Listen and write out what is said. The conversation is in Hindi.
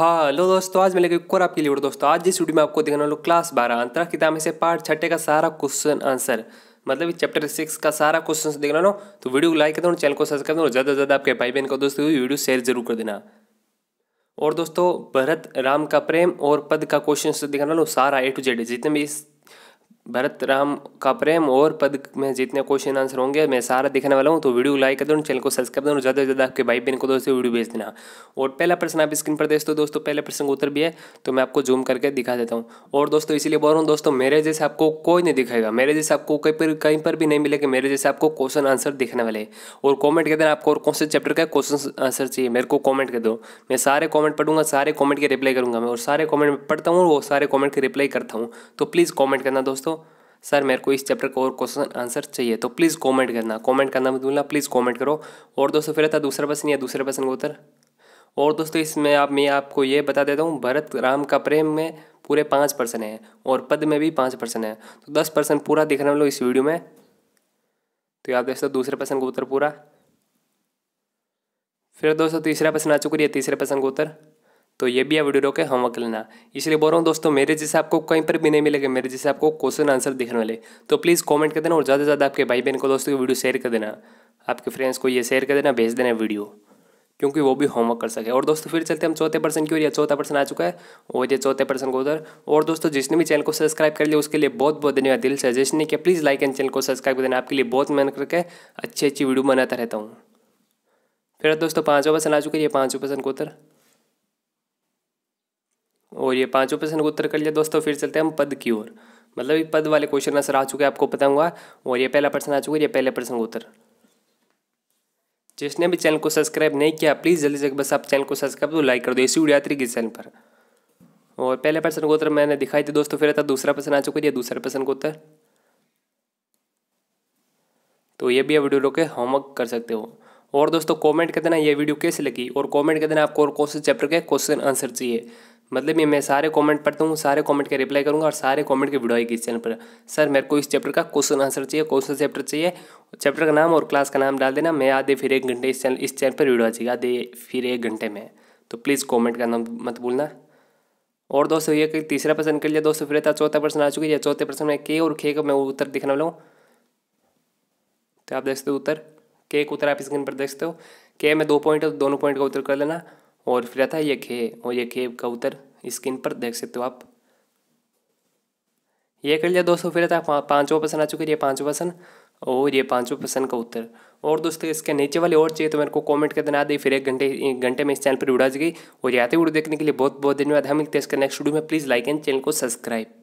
हाँ हेलो दोस्तों आज मैं लेकर एक और आपके लिए दोस्तों आज जिस वीडियो में आपको दिखाने लो क्लास बारह अंतरा किताब में से पार्ट छठे का सारा क्वेश्चन आंसर मतलब चैप्टर सिक्स का सारा क्वेश्चन देखना हो तो वीडियो को लाइक कर दो चैनल को सब्सक्राइब करो और ज़्यादा से ज़्यादा आपके भाई बहन को दोस्तों वीडियो शेयर जरूर कर देना और दोस्तों भरत राम का प्रेम और पद का क्वेश्चन दिखाने लो सारा ए टू जेड जितने भी इस भरत राम का प्रेम और पद में जितने क्वेश्चन आंसर होंगे मैं सारा दिखाने वाला हूँ तो वीडियो लाइक कर दो चैनल को सब्सक्राइब कर ज़्यादा से ज़्यादा आपके भाई बहन को दोस्तों वीडियो भेज देना और पहला प्रश्न आप स्क्रीन पर देख दो दोस्तों पहले प्रश्न का उत्तर भी है तो मैं आपको जूम करके दिखा देता हूँ और दोस्तों इसीलिए बोल रहा हूँ दोस्तों मेरे जैसे आपको कोई नहीं दिखाएगा मेरे जैसे आपको कहीं पर कहीं पर भी नहीं मिलेगा मेरे जैसे आपको क्वेश्चन आंसर दिखने वाले और कॉमेंट कर देना आपको और कौन से चैप्टर का क्वेश्चन आंसर चाहिए मेरे को कॉमेंट कर दो मैं सारे कॉमेंट पढ़ूंगा सारे कॉमेंट की रिप्लाई करूँगा मैं और सारे कॉमेंट पढ़ता हूँ और सारे कॉमेंट की रिप्लाई करता हूँ तो प्लीज़ कॉमेंट करना दोस्तों सर मेरे को इस चैप्टर का और क्वेश्चन आंसर चाहिए तो प्लीज़ कमेंट करना कमेंट करना मत भूलना प्लीज़ कमेंट करो और दोस्तों फिर था दूसरा प्रश्न या दूसरे प्रश्न का उत्तर और दोस्तों इसमें आप मैं आपको ये बता देता हूँ भरत राम का प्रेम में पूरे पाँच पर्सन है और पद में भी पाँच पर्सन है तो दस पर्सन पूरा देखने वालों इस वीडियो में तो आप दोस्तों दूसरे प्रश्न का उत्तर पूरा फिर दोस्तों तीसरा प्रश्न आ चुकी है तीसरे प्रश्न का उत्तर तो ये भी है वीडियो हम होमवर्क लेना इसलिए बोल रहा हूँ दोस्तों मेरे जैसे आपको कहीं पर भी नहीं मिलेगा मेरे जैसे आपको क्वेश्चन आंसर देखने वाले तो प्लीज़ कॉमेंट कर देना और ज़्यादा से ज़्यादा आपके भाई बहन को दोस्तों की वीडियो शेयर कर देना आपके फ्रेंड्स को ये शेयर कर देना भेज देना वीडियो क्योंकि वो भी होमवर्क कर सके और दोस्तों फिर चलते हम चौथे पर्सन की ओर या चौथा पर्सन आ चुका है वो ये चौथे पर्सन को उधर और दोस्तों जिसने भी चैनल को सब्सक्राइब कर लिया उसके लिए बहुत बहुत धन्यवाद दिल से जिसने किया प्लीज़ लाइक एंड चैनल को सब्सक्राइब कर देना आपके लिए बहुत मेहनत करके अच्छी अच्छी वीडियो बनाता रहता हूँ फिर दोस्तों पाँचों पर्सन आ चुके हैं ये पाँचों पर्सन को उधर और ये पांचों प्रश्न का उत्तर कर लिया दोस्तों फिर चलते हैं हम पद की ओर मतलब ये पद वाले क्वेश्चन आंसर आ चुके हैं आपको पता होगा और ये पहला प्रश्न आ चुका है ये पहले प्रश्न का उत्तर जिसने भी चैनल को सब्सक्राइब नहीं किया प्लीज़ जल्दी से बस आप चैनल को सब्सक्राइब तो लाइक कर दो इसी उड़ियात्री के चैनल पर और पहले प्रश्न का उत्तर मैंने दिखाई थी दोस्तों फिर था दूसरा प्रश्न आ चुका है दूसरा प्रश्न का उत्तर तो ये भी आप वीडियो रोके होमवर्क कर सकते हो और दोस्तों कमेंट कर देना ये वीडियो कैसे लगी और कमेंट कर देना आपको और कौन से चैप्टर के क्वेश्चन आंसर चाहिए मतलब ये मैं सारे कमेंट पढ़ता हूँ सारे कमेंट के रिप्लाई करूँगा और सारे कमेंट के वीडियो आएगी इस चैनल पर सर मेरे को इस चैप्टर का क्वेश्चन आंसर चाहिए क्वेश्चन चैप्टर चाहिए चैप्टर का नाम और क्लास का नाम डाल देना मैं आधे फिर एक घंटे इस चैनल इस चैनल पर वीडियो आ जाएगी आधे फिर एक घंटे में तो प्लीज़ कॉमेंट करना मत भूलना और दोस्तों ये तीसरा पर्सन कर लिया दोस्तों फिर था चौथा पर्सन आ चुकी है चौथे पर्सन में के और खे का मैं उत्तर दिखने वाला हूँ तो आप देख सकते हो उत्तर के एक उत्तर आप स्क्रीन पर देख सकते हो के में दो पॉइंट है दोनों पॉइंट का उत्तर कर लेना और फिर आता है ये खे और ये खेब कबूतर स्क्रीन पर देख सकते हो आप ये कर लिया दोस्तों फिर आता है पाँचवा पसंद आ चुके ये पाँचवा पसंद और ये पाँचवा पसंद का उत्तर और दोस्तों इसके नीचे वाले और चाहिए तो मेरे को कमेंट कर देना दी फिर एक घंटे एक घंटे में इस चैनल पर उड़ा जाएगी और आते वीडियो देखने के लिए बहुत बहुत धन्यवाद हम मिलते हैं इसके नेक्स्ट वीडियो में प्लीज़ लाइक एंड चैनल को सब्सक्राइब